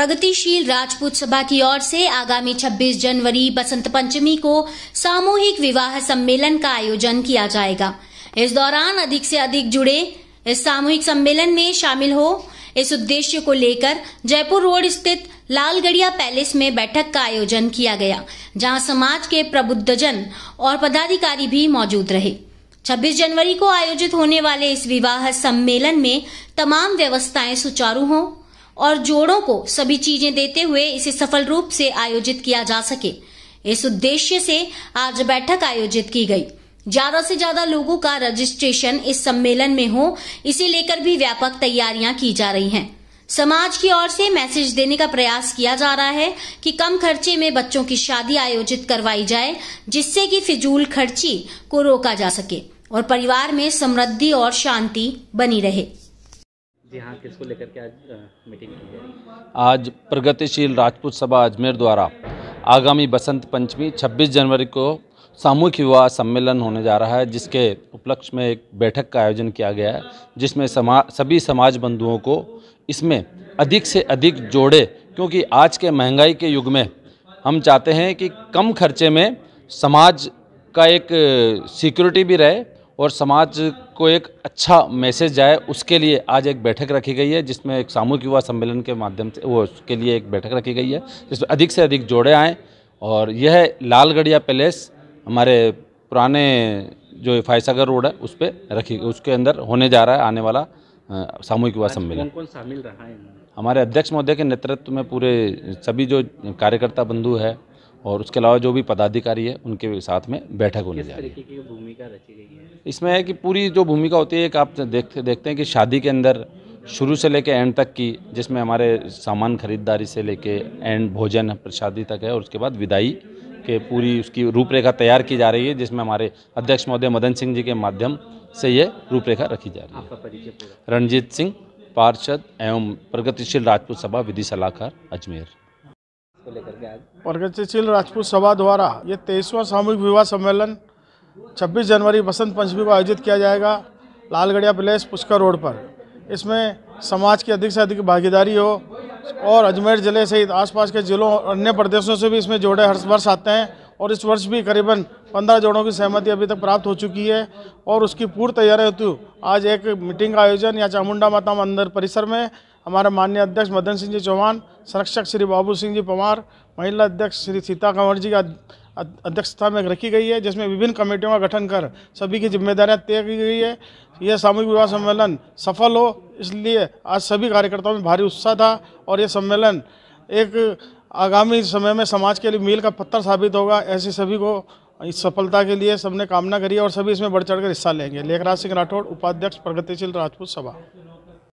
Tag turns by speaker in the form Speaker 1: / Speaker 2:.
Speaker 1: प्रगतिशील राजपूत सभा की ओर से आगामी 26 जनवरी बसंत पंचमी को सामूहिक विवाह सम्मेलन का आयोजन किया जाएगा इस दौरान अधिक से अधिक जुड़े इस सामूहिक सम्मेलन में शामिल हो इस उद्देश्य को लेकर जयपुर रोड स्थित लालगढ़िया पैलेस में बैठक का आयोजन किया गया जहां समाज के प्रबुद्धजन और पदाधिकारी भी मौजूद रहे 26 जनवरी को आयोजित होने वाले इस विवाह सम्मेलन में तमाम व्यवस्थाएं सुचारू हों और जोड़ों को सभी चीजें देते हुए इसे सफल रूप से आयोजित किया जा सके इस उद्देश्य से आज बैठक आयोजित की गई ज्यादा से ज्यादा लोगों का रजिस्ट्रेशन इस सम्मेलन में हो इसे लेकर भी व्यापक तैयारियां की जा रही हैं। समाज की ओर से मैसेज देने का प्रयास किया जा रहा है कि कम खर्चे में बच्चों की शादी आयोजित करवाई जाए जिससे कि फिजूल खर्ची को रोका जा सके और परिवार में समृद्धि और शांति बनी रहे जी हाँ किसको
Speaker 2: लेकर के आज मीटिंग की है आज प्रगतिशील राजपूत सभा अजमेर द्वारा आगामी बसंत पंचमी 26 जनवरी को सामूहिक युवा सम्मेलन होने जा रहा है जिसके उपलक्ष्य में एक बैठक का आयोजन किया गया है जिसमें समा सभी समाज बंधुओं को इसमें अधिक से अधिक जोड़े क्योंकि आज के महंगाई के युग में हम चाहते हैं कि कम खर्चे में समाज का एक सिक्योरिटी भी रहे और समाज को एक अच्छा मैसेज जाए उसके लिए आज एक बैठक रखी गई है जिसमें एक सामूहिक युवा सम्मेलन के माध्यम से वो उसके लिए एक बैठक रखी गई है जिसमें अधिक से अधिक जोड़े आएँ और यह लालगढ़िया पैलेस हमारे पुराने जो फायसागर रोड है उस पर रखी उसके अंदर होने जा रहा है आने वाला सामूहिक युवा सम्मेलन कौन शामिल रहा है हमारे अध्यक्ष महोदय के नेतृत्व में पूरे सभी जो कार्यकर्ता बंधु है और उसके अलावा जो भी पदाधिकारी है उनके साथ में बैठक होने जा रही है भूमिका गई है इसमें है कि पूरी जो भूमिका होती है एक आप देखते देखते हैं कि शादी के अंदर शुरू से लेकर एंड तक की जिसमें हमारे सामान खरीदारी से लेके एंड भोजन प्रसादी तक है और उसके बाद विदाई के पूरी उसकी रूपरेखा तैयार की जा रही है जिसमें हमारे अध्यक्ष महोदय मदन सिंह जी के माध्यम से ये रूपरेखा रखी जा रही है रणजीत सिंह पार्षद एवं प्रगतिशील राजपूत सभा विधि सलाहकार अजमेर
Speaker 3: लेकर प्रगतिशील राजपूत सभा द्वारा ये तेईसवा सामूहिक विवाह सम्मेलन 26 जनवरी बसंत पंचमी को आयोजित किया जाएगा लालगढ़िया प्लेस पुष्कर रोड पर इसमें समाज की अधिक से अधिक भागीदारी हो और अजमेर ज़िले सहित आसपास के ज़िलों और अन्य प्रदेशों से भी इसमें जोड़े हर वर्ष आते हैं और इस वर्ष भी करीबन पंद्रह जोड़ों की सहमति अभी तक प्राप्त हो चुकी है और उसकी पूर्व तैयारी हेतु आज एक मीटिंग का आयोजन या चामुंडा माता मंदिर परिसर में हमारे माननीय अध्यक्ष मदन सिंह जी चौहान संरक्षक श्री बाबू सिंह जी पवार महिला अध्यक्ष श्री सीता कंवर जी का अध्यक्षता में रखी गई है जिसमें विभिन्न कमेटियों का गठन कर सभी की जिम्मेदारियां तय की गई है यह सामूहिक विवाह सम्मेलन सफल हो इसलिए आज सभी कार्यकर्ताओं में भारी उत्साह था और यह सम्मेलन एक आगामी समय में समाज के लिए मील का पत्थर साबित होगा ऐसी सभी को इस सफलता के लिए सबने कामना करी और सभी इसमें बढ़ चढ़ कर हिस्सा लेंगे लेखराज सिंह राठौड़ उपाध्यक्ष प्रगतिशील राजपूत सभा